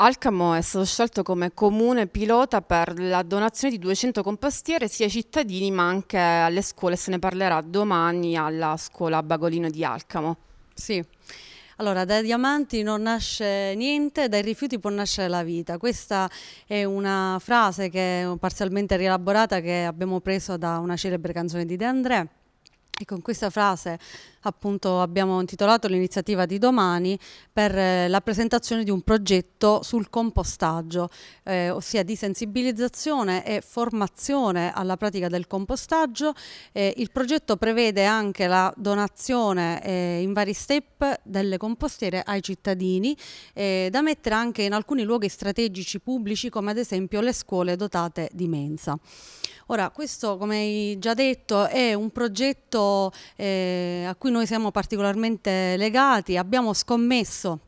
Alcamo è stato scelto come comune pilota per la donazione di 200 compostiere sia ai cittadini ma anche alle scuole, se ne parlerà domani alla scuola Bagolino di Alcamo. Sì. Allora, dai diamanti non nasce niente, dai rifiuti può nascere la vita. Questa è una frase che è parzialmente rielaborata che abbiamo preso da una celebre canzone di De André e con questa frase appunto abbiamo intitolato l'iniziativa di domani per eh, la presentazione di un progetto sul compostaggio, eh, ossia di sensibilizzazione e formazione alla pratica del compostaggio. Eh, il progetto prevede anche la donazione eh, in vari step delle compostiere ai cittadini eh, da mettere anche in alcuni luoghi strategici pubblici come ad esempio le scuole dotate di mensa. Ora questo come hai già detto è un progetto eh, a cui noi siamo particolarmente legati, abbiamo scommesso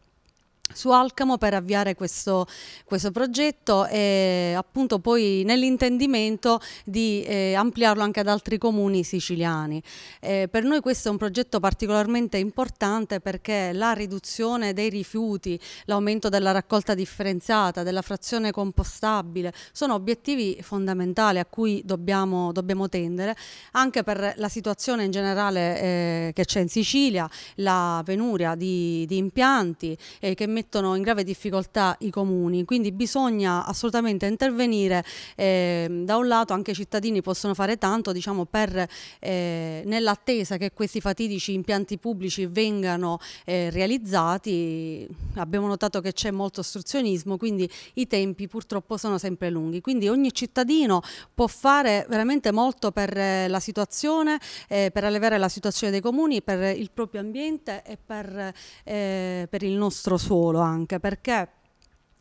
su Alcamo per avviare questo, questo progetto e appunto poi nell'intendimento di eh, ampliarlo anche ad altri comuni siciliani. Eh, per noi questo è un progetto particolarmente importante perché la riduzione dei rifiuti, l'aumento della raccolta differenziata, della frazione compostabile sono obiettivi fondamentali a cui dobbiamo, dobbiamo tendere anche per la situazione in generale eh, che c'è in Sicilia, la penuria di, di impianti eh, che mettono in grave difficoltà i comuni, quindi bisogna assolutamente intervenire. Eh, da un lato anche i cittadini possono fare tanto diciamo, per, eh, nell'attesa che questi fatidici impianti pubblici vengano eh, realizzati, abbiamo notato che c'è molto ostruzionismo, quindi i tempi purtroppo sono sempre lunghi, quindi ogni cittadino può fare veramente molto per eh, la situazione, eh, per alleviare la situazione dei comuni, per il proprio ambiente e per, eh, per il nostro suolo solo anche perché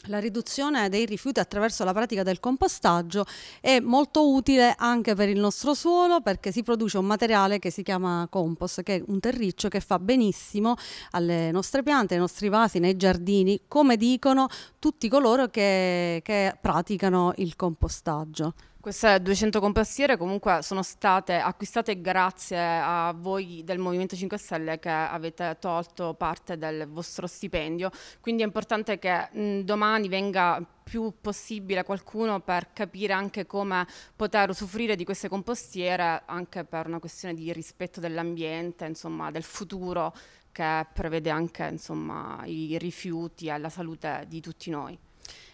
la riduzione dei rifiuti attraverso la pratica del compostaggio è molto utile anche per il nostro suolo perché si produce un materiale che si chiama compost, che è un terriccio che fa benissimo alle nostre piante, ai nostri vasi, nei giardini, come dicono tutti coloro che, che praticano il compostaggio. Queste 200 compassiere comunque sono state acquistate grazie a voi del Movimento 5 Stelle che avete tolto parte del vostro stipendio, quindi è importante che mh, domani venga più possibile qualcuno per capire anche come poter usufruire di queste compostiere anche per una questione di rispetto dell'ambiente, insomma del futuro che prevede anche insomma, i rifiuti e la salute di tutti noi.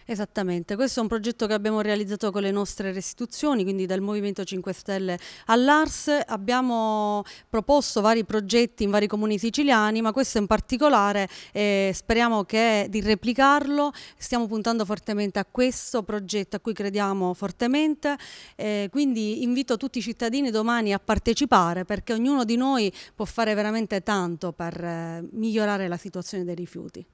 Esattamente, questo è un progetto che abbiamo realizzato con le nostre restituzioni, quindi dal Movimento 5 Stelle all'ARS. Abbiamo proposto vari progetti in vari comuni siciliani, ma questo in particolare eh, speriamo che, di replicarlo. Stiamo puntando fortemente a questo progetto a cui crediamo fortemente, eh, quindi invito tutti i cittadini domani a partecipare perché ognuno di noi può fare veramente tanto per eh, migliorare la situazione dei rifiuti.